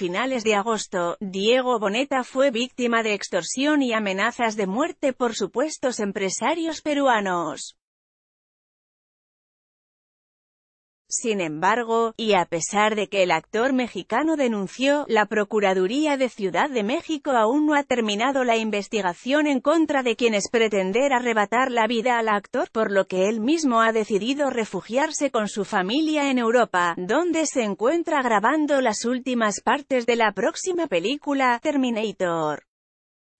finales de agosto, Diego Boneta fue víctima de extorsión y amenazas de muerte por supuestos empresarios peruanos. Sin embargo, y a pesar de que el actor mexicano denunció, la Procuraduría de Ciudad de México aún no ha terminado la investigación en contra de quienes pretender arrebatar la vida al actor, por lo que él mismo ha decidido refugiarse con su familia en Europa, donde se encuentra grabando las últimas partes de la próxima película, Terminator.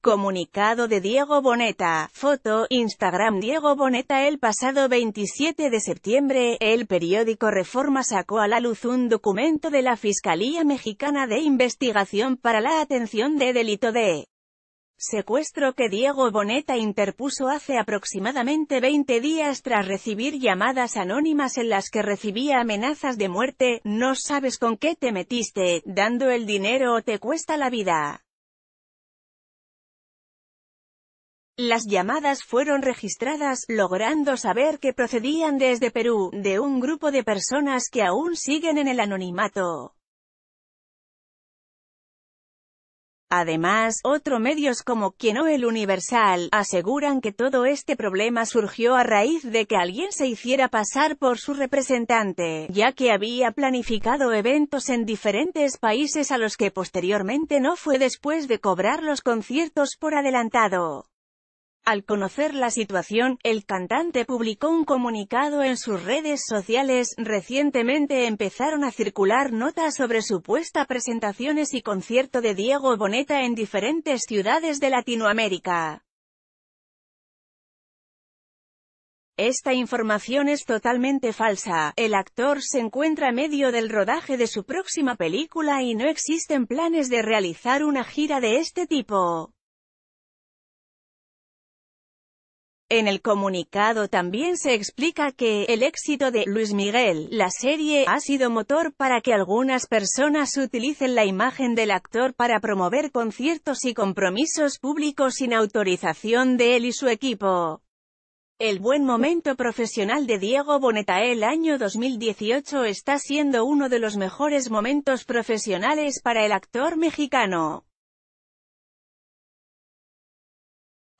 Comunicado de Diego Boneta, foto, Instagram Diego Boneta El pasado 27 de septiembre, el periódico Reforma sacó a la luz un documento de la Fiscalía Mexicana de Investigación para la Atención de Delito de secuestro que Diego Boneta interpuso hace aproximadamente 20 días tras recibir llamadas anónimas en las que recibía amenazas de muerte, no sabes con qué te metiste, dando el dinero o te cuesta la vida. Las llamadas fueron registradas, logrando saber que procedían desde Perú, de un grupo de personas que aún siguen en el anonimato. Además, otros medios como quien o el Universal, aseguran que todo este problema surgió a raíz de que alguien se hiciera pasar por su representante, ya que había planificado eventos en diferentes países a los que posteriormente no fue después de cobrar los conciertos por adelantado. Al conocer la situación, el cantante publicó un comunicado en sus redes sociales. Recientemente empezaron a circular notas sobre supuestas presentaciones y concierto de Diego Boneta en diferentes ciudades de Latinoamérica. Esta información es totalmente falsa, el actor se encuentra medio del rodaje de su próxima película y no existen planes de realizar una gira de este tipo. En el comunicado también se explica que, el éxito de Luis Miguel, la serie, ha sido motor para que algunas personas utilicen la imagen del actor para promover conciertos y compromisos públicos sin autorización de él y su equipo. El buen momento profesional de Diego Boneta el año 2018 está siendo uno de los mejores momentos profesionales para el actor mexicano.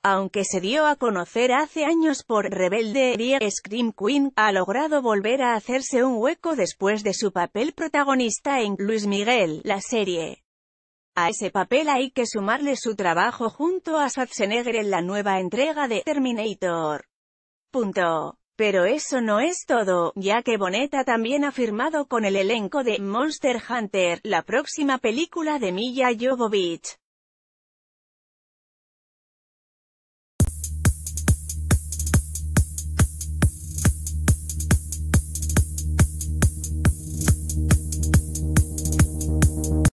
Aunque se dio a conocer hace años por Rebeldería, Scream Queen ha logrado volver a hacerse un hueco después de su papel protagonista en Luis Miguel, la serie. A ese papel hay que sumarle su trabajo junto a Schwarzenegger en la nueva entrega de Terminator. Punto. Pero eso no es todo, ya que Boneta también ha firmado con el elenco de Monster Hunter, la próxima película de Milla Jovovich.